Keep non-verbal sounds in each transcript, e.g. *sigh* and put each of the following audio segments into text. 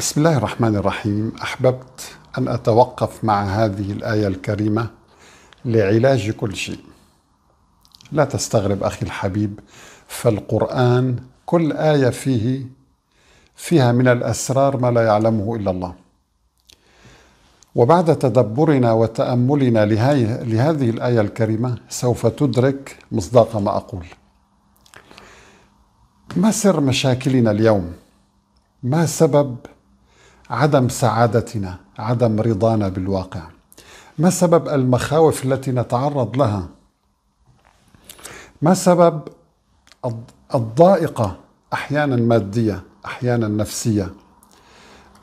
بسم الله الرحمن الرحيم احببت ان اتوقف مع هذه الايه الكريمه لعلاج كل شيء لا تستغرب اخي الحبيب فالقران كل ايه فيه فيها من الاسرار ما لا يعلمه الا الله وبعد تدبرنا وتاملنا لهذه الايه الكريمه سوف تدرك مصداق ما اقول ما سر مشاكلنا اليوم ما سبب عدم سعادتنا عدم رضانا بالواقع ما سبب المخاوف التي نتعرض لها ما سبب الضائقه احيانا ماديه احيانا نفسيه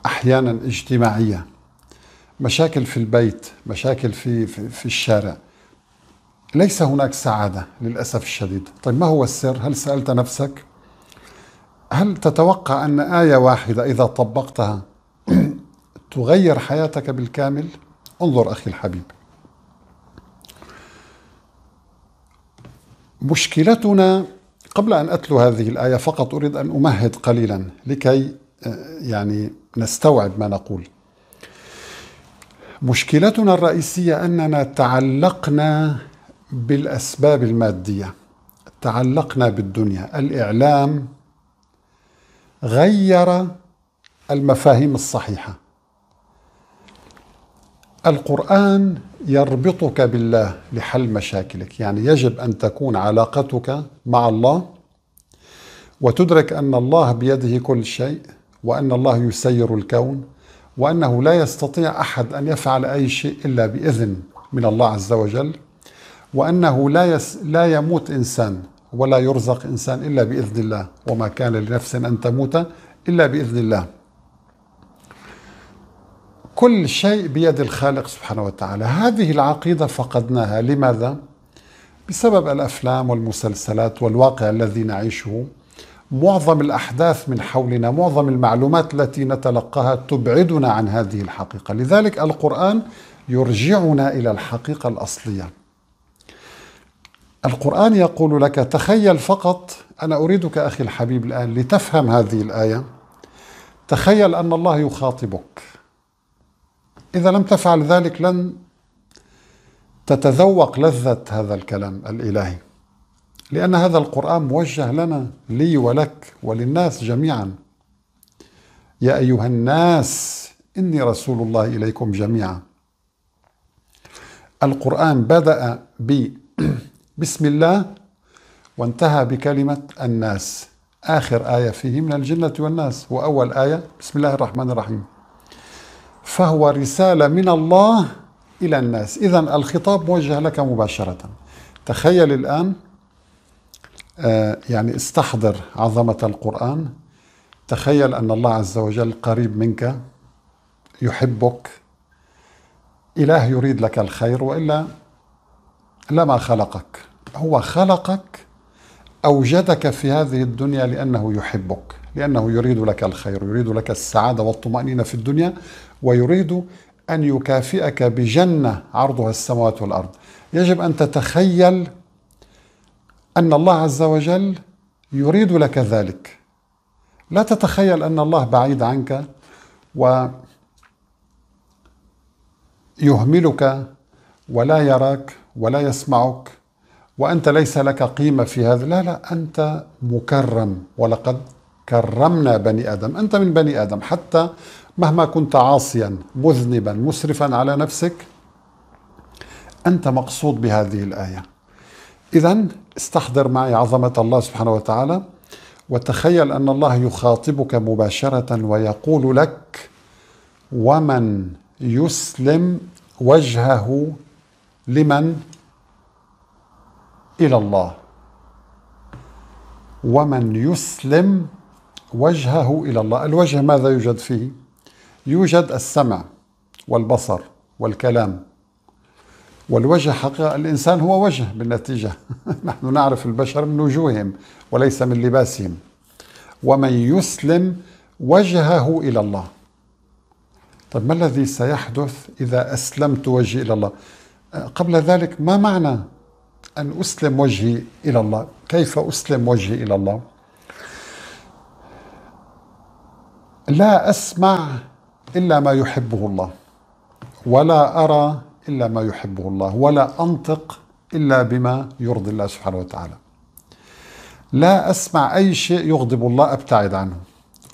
احيانا اجتماعيه مشاكل في البيت مشاكل في في, في الشارع ليس هناك سعاده للاسف الشديد طيب ما هو السر هل سالت نفسك هل تتوقع ان ايه واحده اذا طبقتها *coughs* تغير حياتك بالكامل انظر أخي الحبيب مشكلتنا قبل أن أتلو هذه الآية فقط أريد أن أمهد قليلا لكي آه، يعني نستوعب ما نقول مشكلتنا الرئيسية أننا تعلقنا بالأسباب المادية تعلقنا بالدنيا الإعلام غير المفاهيم الصحيحه القران يربطك بالله لحل مشاكلك يعني يجب ان تكون علاقتك مع الله وتدرك ان الله بيده كل شيء وان الله يسير الكون وانه لا يستطيع احد ان يفعل اي شيء الا باذن من الله عز وجل وانه لا يس لا يموت انسان ولا يرزق انسان الا باذن الله وما كان لنفس ان تموت الا باذن الله كل شيء بيد الخالق سبحانه وتعالى هذه العقيدة فقدناها لماذا؟ بسبب الأفلام والمسلسلات والواقع الذي نعيشه معظم الأحداث من حولنا معظم المعلومات التي نتلقاها تبعدنا عن هذه الحقيقة لذلك القرآن يرجعنا إلى الحقيقة الأصلية القرآن يقول لك تخيل فقط أنا أريدك أخي الحبيب الآن لتفهم هذه الآية تخيل أن الله يخاطبك إذا لم تفعل ذلك لن تتذوق لذة هذا الكلام الإلهي لأن هذا القرآن موجه لنا لي ولك وللناس جميعا يا أيها الناس إني رسول الله إليكم جميعا القرآن بدأ ب *clears throat* بسم الله وانتهى بكلمة الناس آخر آية فيه من الجنة والناس وأول آية بسم الله الرحمن الرحيم فهو رسالة من الله إلى الناس إذا الخطاب موجه لك مباشرة تخيل الآن آه، يعني استحضر عظمة القرآن تخيل أن الله عز وجل قريب منك يحبك إله يريد لك الخير وإلا لما خلقك هو خلقك أوجدك في هذه الدنيا لأنه يحبك لأنه يريد لك الخير يريد لك السعادة والطمأنينة في الدنيا ويريد أن يكافئك بجنة عرضها السماوات والأرض يجب أن تتخيل أن الله عز وجل يريد لك ذلك لا تتخيل أن الله بعيد عنك ويهملك ولا يراك ولا يسمعك وأنت ليس لك قيمة في هذا لا لا أنت مكرم ولقد كرمنا بني ادم انت من بني ادم حتى مهما كنت عاصيا مذنبا مسرفا على نفسك انت مقصود بهذه الايه اذا استحضر معي عظمه الله سبحانه وتعالى وتخيل ان الله يخاطبك مباشره ويقول لك ومن يسلم وجهه لمن الى الله ومن يسلم وجهه إلى الله الوجه ماذا يوجد فيه؟ يوجد السمع والبصر والكلام والوجه حقيقة الإنسان هو وجه بالنتيجة *laughs* نحن نعرف البشر من وجوههم وليس من لباسهم ومن يسلم وجهه إلى الله طيب ما الذي سيحدث إذا أسلمت وجهي إلى الله قبل ذلك ما معنى أن أسلم وجهي إلى الله كيف أسلم وجهي إلى الله لا اسمع الا ما يحبه الله ولا ارى الا ما يحبه الله ولا انطق الا بما يرضي الله سبحانه وتعالى لا اسمع اي شيء يغضب الله ابتعد عنه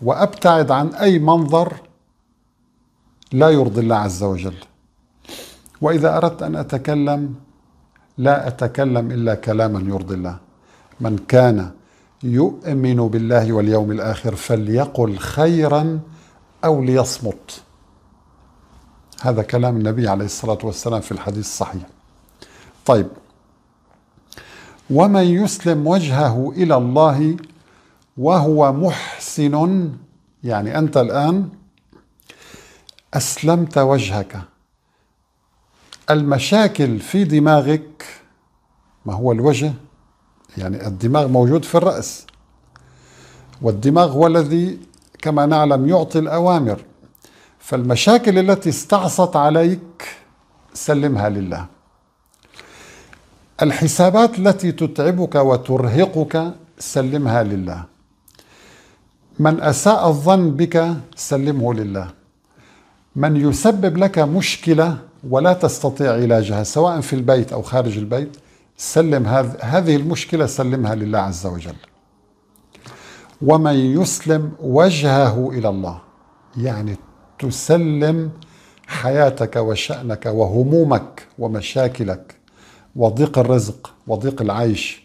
وابتعد عن اي منظر لا يرضي الله عز وجل واذا اردت ان اتكلم لا اتكلم الا كلاما يرضي الله من كان يؤمن بالله واليوم الآخر فليقل خيرا أو ليصمت هذا كلام النبي عليه الصلاة والسلام في الحديث الصحيح طيب ومن يسلم وجهه إلى الله وهو محسن يعني أنت الآن أسلمت وجهك المشاكل في دماغك ما هو الوجه يعني الدماغ موجود في الرأس والدماغ هو الذي كما نعلم يعطي الأوامر فالمشاكل التي استعصت عليك سلمها لله الحسابات التي تتعبك وترهقك سلمها لله من اساء الظن بك سلمه لله من يسبب لك مشكله ولا تستطيع علاجها سواء في البيت او خارج البيت سلم هذ هذه المشكلة سلمها لله عز وجل ومن يسلم وجهه إلى الله يعني تسلم حياتك وشأنك وهمومك ومشاكلك وضيق الرزق وضيق العيش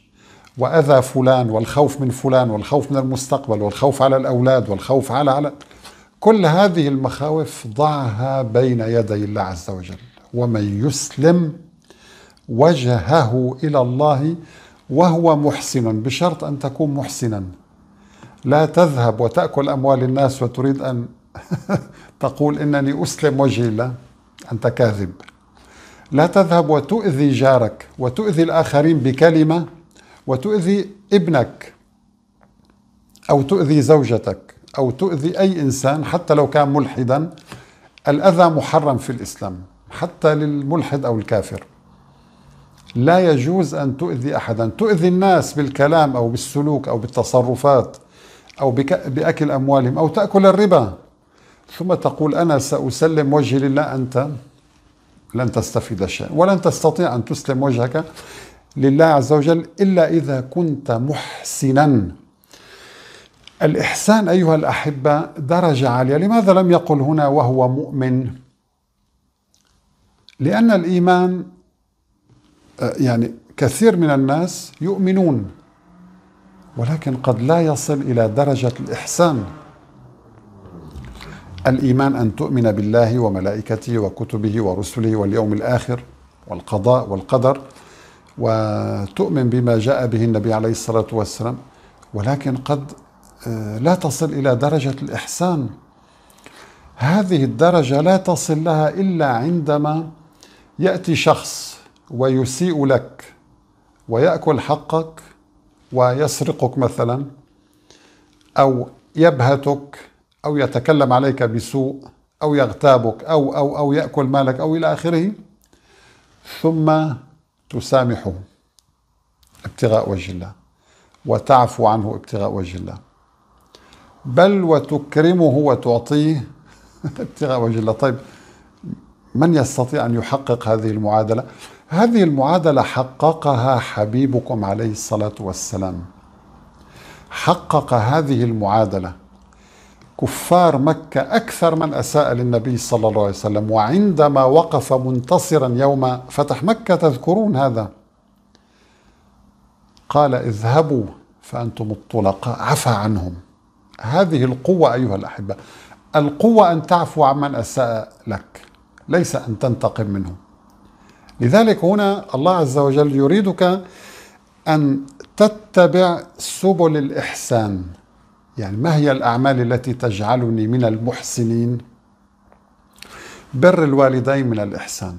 وأذى فلان والخوف من فلان والخوف من المستقبل والخوف على الأولاد والخوف على على كل هذه المخاوف ضعها بين يدي الله عز وجل ومن يسلم وجهه إلى الله وهو محسن بشرط أن تكون محسنا لا تذهب وتأكل أموال الناس وتريد أن *laughs* تقول إنني أسلم وجهي لا أنت كاذب لا تذهب وتؤذي جارك وتؤذي الآخرين بكلمة وتؤذي ابنك أو تؤذي زوجتك أو تؤذي أي إنسان حتى لو كان ملحدا الأذى محرم في الإسلام حتى للملحد أو الكافر لا يجوز أن تؤذي أحدا تؤذي الناس بالكلام أو بالسلوك أو بالتصرفات أو بأكل أموالهم أو تأكل الربا ثم تقول أنا سأسلم وجهي لله أنت لن تستفيد شيئا ولن تستطيع أن تسلم وجهك لله عز وجل إلا إذا كنت محسنا الإحسان أيها الأحبة درجة عالية لماذا لم يقل هنا وهو مؤمن لأن الإيمان آه، يعني كثير من الناس يؤمنون ولكن قد لا يصل الى درجه الاحسان الايمان ان تؤمن بالله وملائكته وكتبه ورسله واليوم الاخر والقضاء والقدر وتؤمن بما جاء به النبي عليه الصلاه والسلام ولكن قد آه، لا تصل الى درجه الاحسان هذه الدرجه لا تصل لها الا عندما ياتي شخص ويسيء لك ويأكل حقك ويسرقك مثلا أو يبهتك أو يتكلم عليك بسوء أو يغتابك أو أو أو يأكل مالك أو إلى آخره ثم تسامحه ابتغاء وجه الله وتعفو عنه ابتغاء وجه الله بل وتكرمه وتعطيه *laughs* ابتغاء وجه الله طيب من يستطيع أن يحقق هذه المعادلة هذه المعادلة حققها حبيبكم عليه الصلاة والسلام حقق هذه المعادلة كفار مكة أكثر من أساء للنبي صلى الله عليه وسلم وعندما وقف منتصرا يوم فتح مكة تذكرون هذا قال اذهبوا فأنتم الطلقاء عفى عنهم هذه القوة أيها الأحبة القوة أن تعفو عمن أساء لك ليس أن تنتقم منه لذلك هنا الله عز وجل يريدك أن تتبع سبل الإحسان يعني ما هي الأعمال التي تجعلني من المحسنين بر الوالدين من الإحسان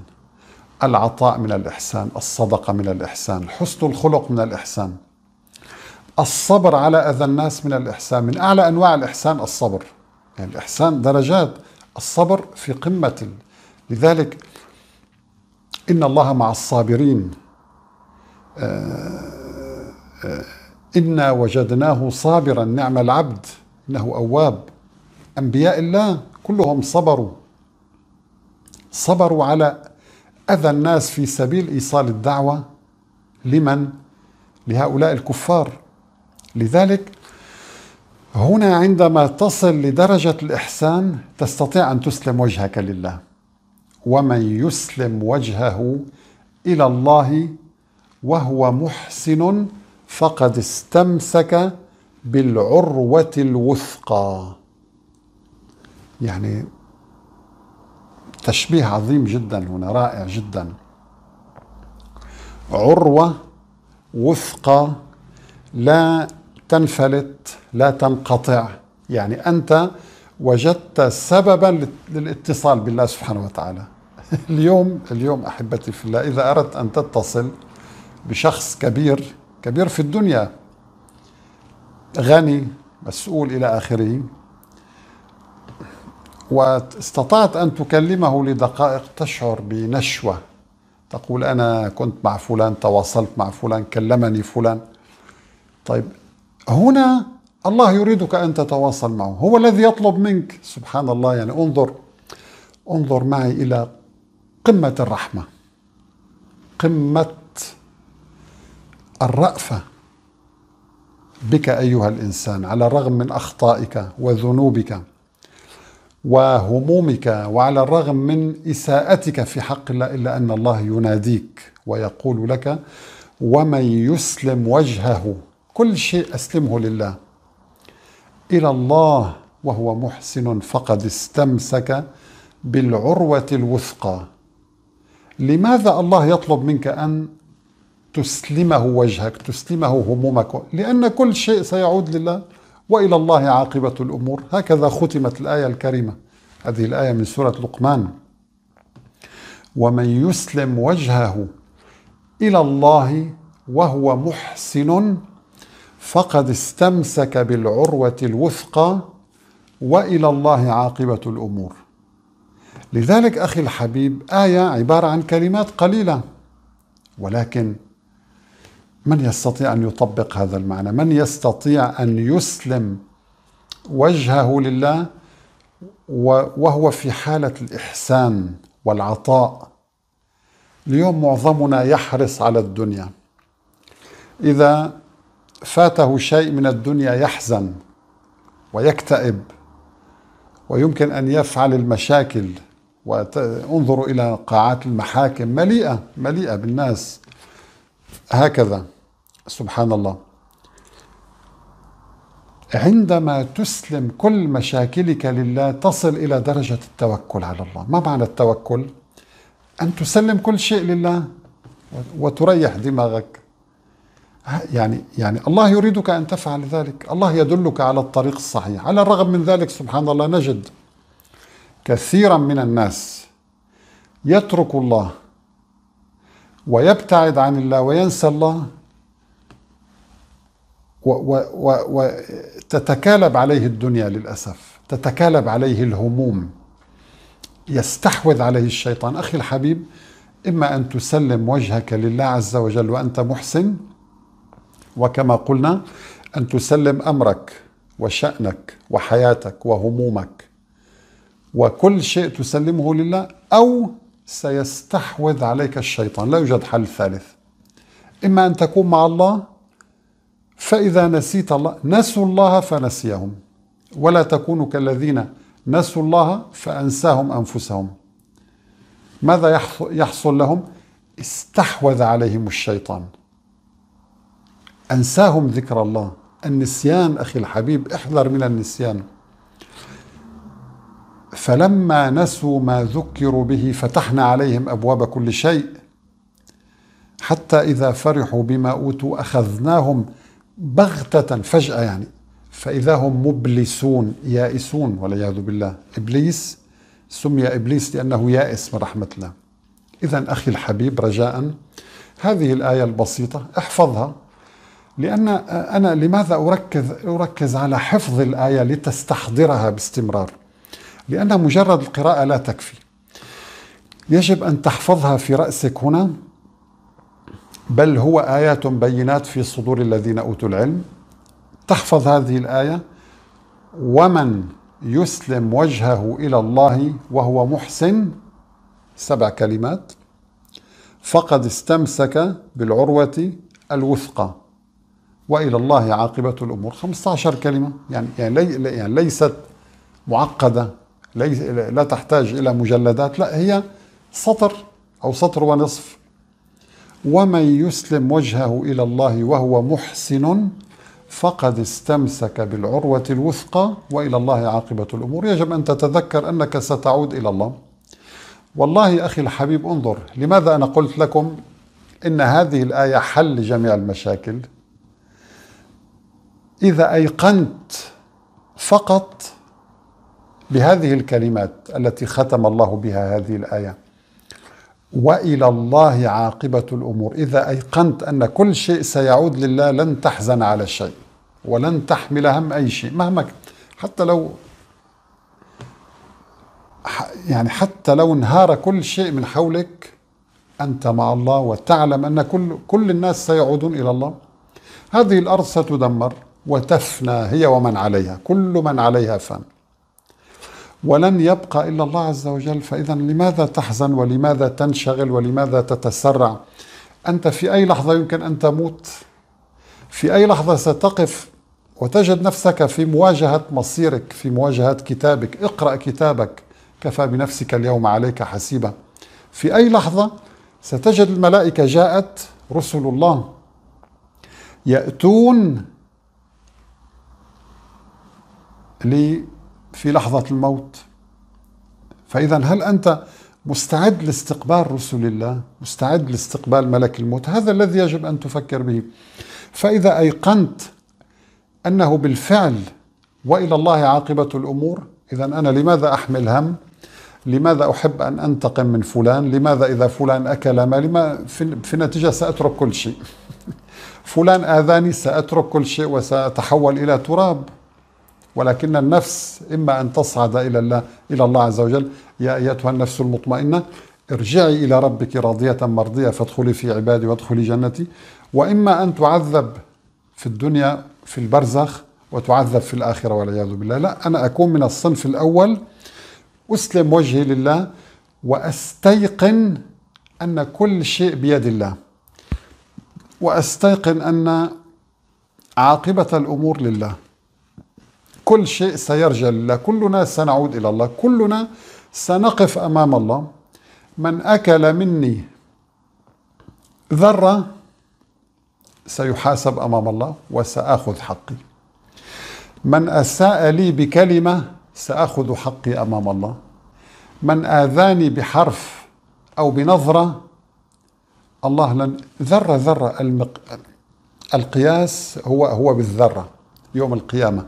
العطاء من الإحسان الصدقة من الإحسان حسن الخلق من الإحسان الصبر على أذى الناس من الإحسان من أعلى أنواع الإحسان الصبر يعني الإحسان درجات الصبر في قمة لذلك إن الله مع الصابرين آه، آه، إنا وجدناه صابرا نعم العبد إنه أواب أنبياء الله كلهم صبروا صبروا على أذى الناس في سبيل إيصال الدعوة لمن؟ لهؤلاء الكفار لذلك هنا عندما تصل لدرجة الإحسان تستطيع أن تسلم وجهك لله ومن يسلم وجهه الى الله وهو محسن فقد استمسك بالعروه الوثقى يعني تشبيه عظيم جدا هنا رائع جدا عروه وثقى لا تنفلت لا تنقطع يعني انت وجدت سببا للاتصال بالله سبحانه وتعالى *laughs* اليوم اليوم احبتي في الله اذا اردت ان تتصل بشخص كبير كبير في الدنيا غني مسؤول الى اخره واستطعت ان تكلمه لدقائق تشعر بنشوه تقول انا كنت مع فلان تواصلت مع فلان كلمني فلان طيب هنا الله يريدك أن تتواصل معه هو الذي يطلب منك سبحان الله يعني انظر انظر معي إلى قمة الرحمة قمة الرأفة بك أيها الإنسان على الرغم من أخطائك وذنوبك وهمومك وعلى الرغم من إساءتك في حق الله إلا أن الله يناديك ويقول لك ومن يسلم وجهه كل شيء أسلمه لله إلى الله وهو محسن فقد استمسك بالعروة الوثقى لماذا الله يطلب منك أن تسلمه وجهك تسلمه همومك لأن كل شيء سيعود لله وإلى الله عاقبة الأمور هكذا ختمت الآية الكريمة هذه الآية من سورة لقمان ومن يسلم وجهه إلى الله وهو محسن فقد استمسك بالعروة الوثقى وإلى الله عاقبة الأمور لذلك أخي الحبيب آية عبارة عن كلمات قليلة ولكن من يستطيع أن يطبق هذا المعنى من يستطيع أن يسلم وجهه لله وهو في حالة الإحسان والعطاء اليوم معظمنا يحرص على الدنيا إذا فاته شيء من الدنيا يحزن ويكتئب ويمكن أن يفعل المشاكل وانظروا إلى قاعات المحاكم مليئة مليئة بالناس هكذا سبحان الله عندما تسلم كل مشاكلك لله تصل إلى درجة التوكل على الله ما معنى التوكل؟ أن تسلم كل شيء لله وتريح دماغك يعني يعني الله يريدك ان تفعل ذلك، الله يدلك على الطريق الصحيح، على الرغم من ذلك سبحان الله نجد كثيرا من الناس يترك الله ويبتعد عن الله وينسى الله وتتكالب عليه الدنيا للاسف، تتكالب عليه الهموم يستحوذ عليه الشيطان، اخي الحبيب اما ان تسلم وجهك لله عز وجل وانت محسن وكما قلنا أن تسلم أمرك وشأنك وحياتك وهمومك وكل شيء تسلمه لله أو سيستحوذ عليك الشيطان لا يوجد حل ثالث إما أن تكون مع الله فإذا نسيت الله نسوا الله فنسيهم ولا تكونوا كالذين نسوا الله فأنساهم أنفسهم ماذا يحصل لهم؟ استحوذ عليهم الشيطان أنساهم ذكر الله النسيان أخي الحبيب احذر من النسيان فلما نسوا ما ذكروا به فتحنا عليهم أبواب كل شيء حتى إذا فرحوا بما أوتوا أخذناهم بغتة فجأة يعني فإذا هم مبلسون يائسون والعياذ بالله إبليس سمي إبليس لأنه يائس من رحمة الله إذا أخي الحبيب رجاء هذه الآية البسيطة احفظها لأن آه، أنا لماذا أركز, أركز على حفظ الآية لتستحضرها باستمرار لأن مجرد القراءة لا تكفي يجب أن تحفظها في رأسك هنا بل هو آيات بينات في صدور الذين أوتوا العلم تحفظ هذه الآية ومن يسلم وجهه إلى الله وهو محسن سبع كلمات فقد استمسك بالعروة الوثقى وإلى الله عاقبة الأمور 15 كلمة يعني يعني, يعني ليست معقدة ليس لا تحتاج إلى مجلدات لا هي سطر أو سطر ونصف ومن يسلم وجهه إلى الله وهو محسن فقد استمسك بالعروة الوثقى وإلى الله عاقبة الأمور يجب أن تتذكر أنك ستعود إلى الله والله أخي الحبيب انظر لماذا أنا قلت لكم إن هذه الآية حل جميع المشاكل إذا أيقنت فقط بهذه الكلمات التي ختم الله بها هذه الآية وإلى الله عاقبة الأمور إذا أيقنت أن كل شيء سيعود لله لن تحزن على شيء ولن تحمل هم أي شيء مهما حتى لو يعني حتى لو انهار كل شيء من حولك أنت مع الله وتعلم أن كل كل الناس سيعودون إلى الله هذه الأرض ستدمر وتفنى هي ومن عليها كل من عليها فان ولن يبقى الا الله عز وجل فاذا لماذا تحزن ولماذا تنشغل ولماذا تتسرع انت في اي لحظه يمكن ان تموت في اي لحظه ستقف وتجد نفسك في مواجهه مصيرك في مواجهه كتابك اقرا كتابك كفى بنفسك اليوم عليك حسيبه في اي لحظه ستجد الملائكه جاءت رسل الله ياتون لي في لحظة الموت فإذا هل أنت مستعد لاستقبال رسل الله مستعد لاستقبال ملك الموت هذا الذي يجب أن تفكر به فإذا أيقنت أنه بالفعل وإلى الله عاقبة الأمور إذا أنا لماذا أحمل هم لماذا أحب أن أنتقم من فلان لماذا إذا فلان أكل مالي ما في, في النتيجة سأترك كل شيء *laughs* فلان آذاني سأترك كل شيء وسأتحول إلى تراب ولكن النفس إما أن تصعد إلى الله إلى الله عز وجل يا أيتها النفس المطمئنة ارجعي إلى ربك راضية مرضية فادخلي في عبادي وادخلي جنتي وإما أن تعذب في الدنيا في البرزخ وتعذب في الآخرة والعياذ بالله لا أنا أكون من الصنف الأول أسلم وجهي لله وأستيقن أن كل شيء بيد الله وأستيقن أن عاقبة الأمور لله كل شيء سيرجع لله كلنا سنعود إلى الله كلنا سنقف أمام الله من أكل مني ذرة سيحاسب أمام الله وسآخذ حقي من أساء لي بكلمة سآخذ حقي أمام الله من آذاني بحرف أو بنظرة الله لن ذرة ذرة المق... القياس هو هو بالذرة يوم القيامة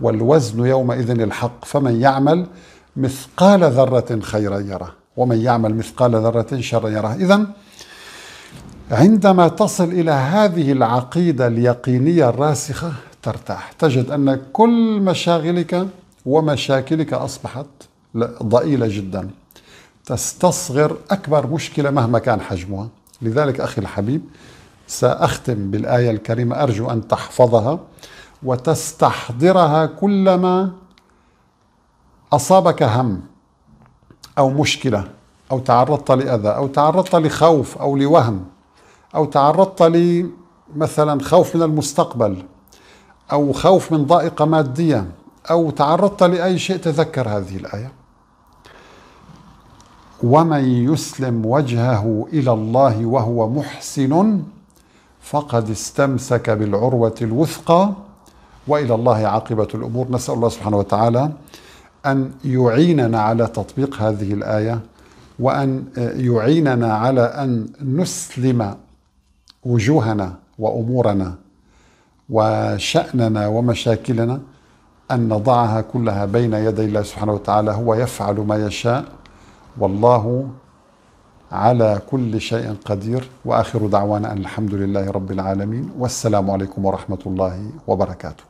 والوزن يومئذ الحق فمن يعمل مثقال ذرة خيرا يره ومن يعمل مثقال ذرة شرا يره إذا عندما تصل إلى هذه العقيدة اليقينية الراسخة ترتاح تجد أن كل مشاغلك ومشاكلك أصبحت ضئيلة جدا تستصغر أكبر مشكلة مهما كان حجمها لذلك أخي الحبيب سأختم بالآية الكريمة أرجو أن تحفظها وتستحضرها كلما اصابك هم او مشكله او تعرضت لاذى او تعرضت لخوف او لوهم او تعرضت لمثلا خوف من المستقبل او خوف من ضائقه ماديه او تعرضت لاي شيء تذكر هذه الايه ومن يسلم وجهه الى الله وهو محسن فقد استمسك بالعروه الوثقى والى الله عاقبه الامور نسال الله سبحانه وتعالى ان يعيننا على تطبيق هذه الايه وان يعيننا على ان نسلم وجوهنا وامورنا وشاننا ومشاكلنا ان نضعها كلها بين يدي الله سبحانه وتعالى هو يفعل ما يشاء والله على كل شيء قدير واخر دعوانا ان الحمد لله رب العالمين والسلام عليكم ورحمه الله وبركاته